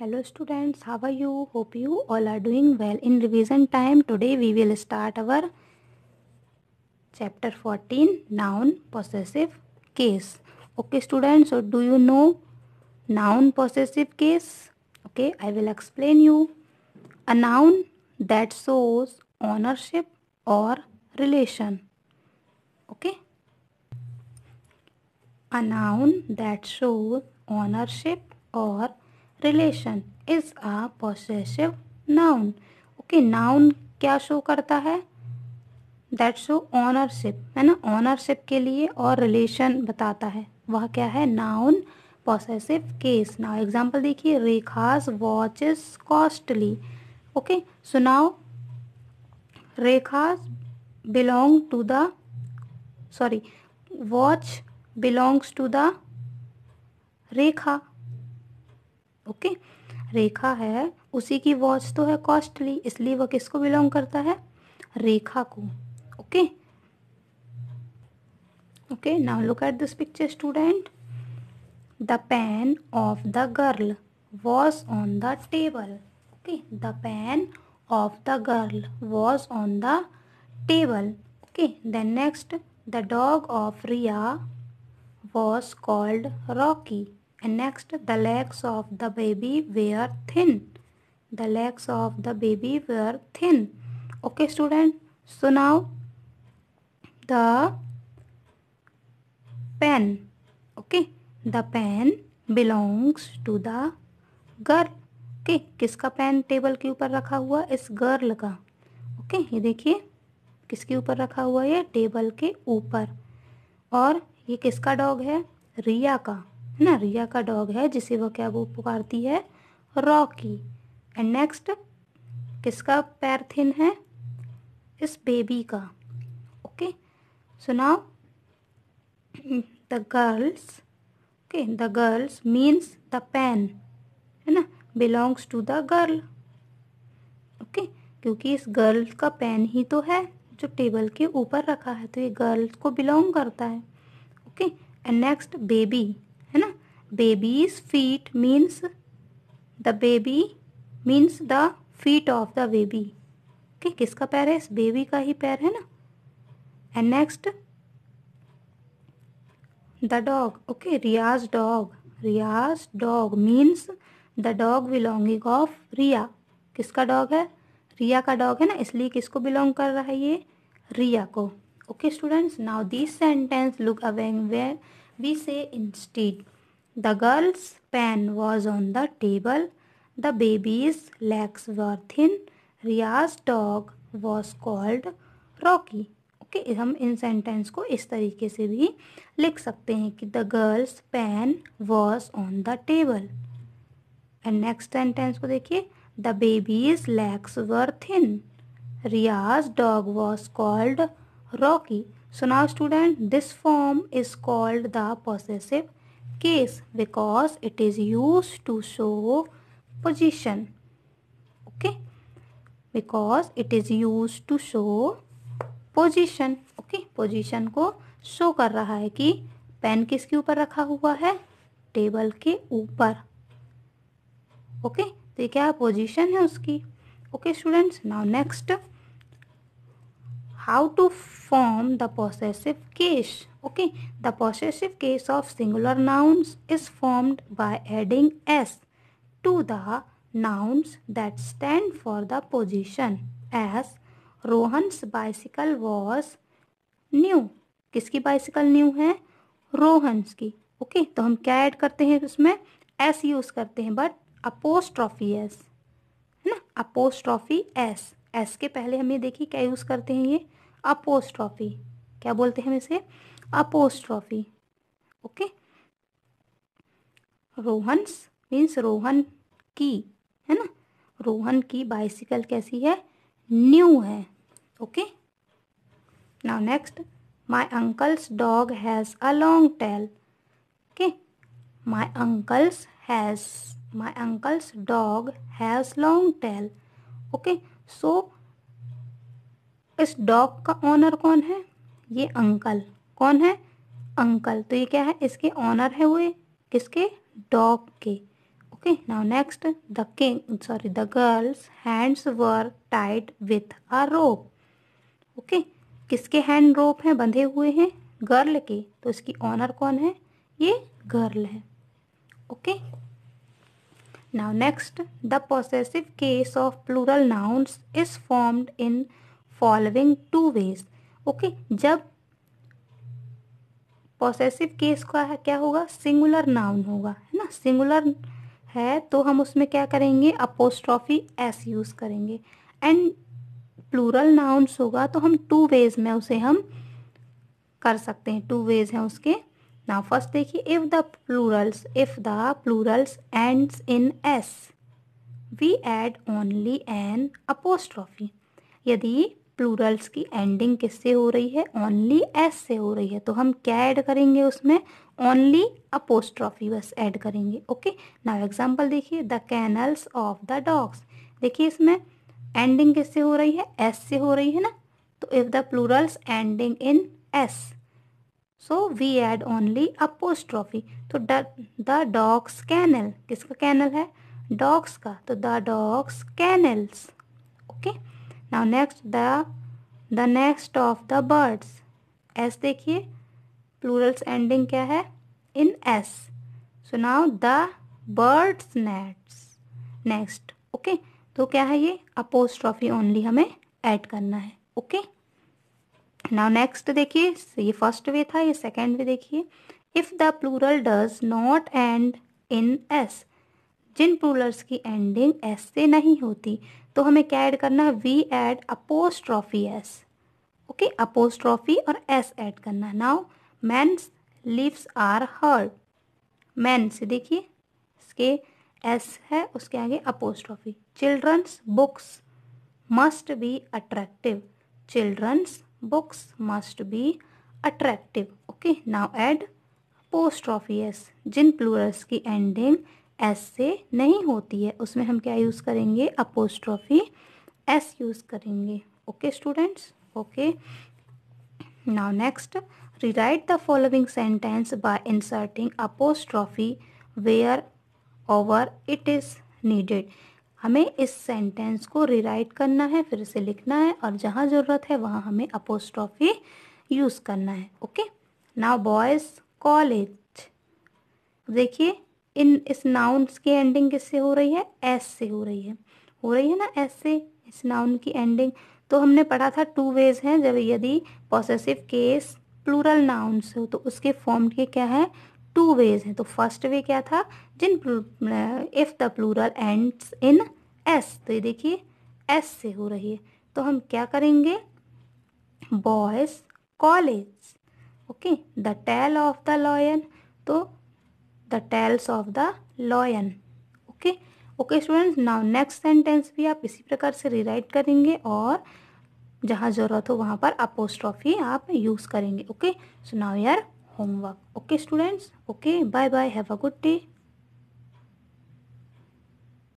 hello students how are you hope you all are doing well in revision time today we will start our chapter 14 noun possessive case okay students so do you know noun possessive case okay i will explain you a noun that shows ownership or relation okay a noun that shows ownership or relation is a positive noun okay noun क्या show करता है that show ownership है ना ownership के लिए और relation बताता है वह क्या है noun possessive case now example देखिए Rekha's watch is costly okay so now Rekha's belong to the sorry watch belongs to the Rekha okay Rekha है उसी की वॉच तो है कॉस्टली इसलिए वह किसको बिलोंग करता है रेखा को okay okay now look at this picture student the pen of the girl was on the table okay the pen of the girl was on the table okay then next the dog of Riya was called Rocky and next the legs of the baby were thin the legs of the baby were thin okay student so now the pen okay the pen belongs to the girl okay किसका pen table के ऊपर रखा हुआ इस girl का okay okay, ये देखिए किसके ऊपर रखा हुआ है टेबल के ऊपर और ये किसका डॉग है रिया का है ना रिया का डॉग है जिसे वह क्या वो पुकारती है रॉकी एंड नेक्स्ट किसका पैर थिन है इस बेबी का ओके सुनाओ the girl's okay the girl's means the pen है ना belongs to the girl okay क्योंकि इस गर्ल का पेन ही तो है जो टेबल के ऊपर रखा है तो ये गर्ल को बिलोंग करता है ओके एंड नेक्स्ट बेबी है ना baby's feet means the baby means the feet of the baby okay किसका पैर है इस बेबी का ही पैर है ना and next the dog okay Riya's dog Riya's dog means the dog belonging of Riya किसका डॉग है रिया का डॉग है ना इसलिए किसको बिलोंग कर रहा है ये रिया को okay students now this sentence look अवेंग We say instead, the girl's pen was on the table. The baby's legs were thin. Riya's dog was called Rocky. Okay okay, हम इन सेंटेंस को इस तरीके से भी लिख सकते हैं कि the girl's pen was on the table and next sentence को देखिए the baby's legs were thin Riya's dog was called Rocky So now student this form is called the possessive case because it is used to show position. Okay. Because it is used to show position. Okay. Position को show कर रहा है कि pen किसके ऊपर रखा हुआ है टेबल के ऊपर ओके okay? तो ये क्या पोजीशन है उसकी okay students now next how to form the possessive case okay the possessive case of singular nouns is formed by adding s to the nouns that stand for the position as Rohan's bicycle was new किसकी bicycle new है रोहन्स की okay okay, तो हम क्या add करते हैं उसमें S use करते हैं बट अपोस्ट्रॉफी एस है ना अपोस्ट्रॉफी एस एस के पहले हम ये देखिए क्या यूज़ करते हैं ये अपोस्ट्रॉफी क्या बोलते हैं हम इसे apostrophe okay Rohan means Rohan की है ना रोहन की बाइसिकल कैसी है न्यू है okay now next my uncle's dog has a long tail okay my uncle's has my uncle's dog has long tail okay so इस डॉग का ओनर कौन है ये अंकल कौन है अंकल तो ये क्या है इसके ऑनर है वो किसके डॉग के okay now next the king sorry the girl's hands were tied with a rope okay किसके हैंड रोप हैं बंधे हुए हैं गर्ल के तो इसकी ऑनर कौन है ये गर्ल है okay now next the possessive case of plural nouns is formed in following two ways okay जब पॉसेसिव केस का क्या होगा सिंगुलर नाउन होगा है ना सिंगुलर है तो हम उसमें क्या करेंगे अपोस्ट्रॉफी एस यूज़ करेंगे एंड प्लूरल नाउन्स होगा तो हम टू वेज में उसे हम कर सकते हैं टू वेज हैं उसके नाउ फर्स्ट देखिए if the plurals if the plurals ends in S we add only an apostrophe यदि प्लूरल्स की एंडिंग किससे हो रही है ओनली एस से हो रही है तो हम क्या ऐड करेंगे उसमें ओनली अपोस्ट्रॉफी बस ऐड करेंगे ओके नाउ एग्जांपल देखिए the kennels of the dogs देखिए इसमें एंडिंग किससे हो रही है एस से हो रही है ना तो if the plurals ending in S so we add only apostrophe तो द डॉग्स कैनल किसका कैनल है डॉग्स का तो the dogs' kennels okay okay? Now next the the nests of the birds S देखिए प्लूरल्स एंडिंग क्या है in S so now the birds' nests next okay तो क्या है ये अपोस्ट्रॉफी ओनली हमें ऐड करना है ओके नाउ नेक्स्ट देखिए ये फर्स्ट वे था ये सेकेंड वे देखिए if the plural does not end in S जिन प्लूरल्स की एंडिंग एस से नहीं होती तो हमें क्या ऐड करना है we add apostrophe S okay apostrophe और एस ऐड करना है now men's lips are heard men's देखिए इसके एस है उसके आगे apostrophe children's books must be attractive children's books must be attractive okay now add apostrophe S जिन plurals की एंडिंग एस से नहीं होती है उसमें हम क्या यूज़ करेंगे अपोस्ट्रॉफी एस यूज़ करेंगे okay students okay now next rewrite the following sentence by inserting apostrophe wherever it is needed हमें इस सेंटेंस को रिराइट करना है फिर से लिखना है और जहाँ ज़रूरत है वहाँ हमें अपोस्ट्रॉफी यूज़ करना है ओके नाउ बॉयज़ कॉलेज देखिए इन इस नाउन्स की एंडिंग किससे हो रही है एस से हो रही है हो रही है ना एस से इस नाउन की एंडिंग तो हमने पढ़ा था टू वेज हैं जब यदि पॉसेसिव केस प्लूरल नाउन्स हो तो उसके फॉर्म के क्या है टू वेज हैं तो फर्स्ट वे क्या था जिन if the plural ends in S तो ये देखिए एस से हो रही है तो हम क्या करेंगे boys' college okay the tail of the lion तो the tails of the lion okay okay students now next sentence भी आप इसी प्रकार से रिराइट करेंगे और जहाँ ज़रूरत हो वहाँ पर ऑफ ही आप यूज़ करेंगे ओके सो नाउ यार homework okay students okay bye bye have a good day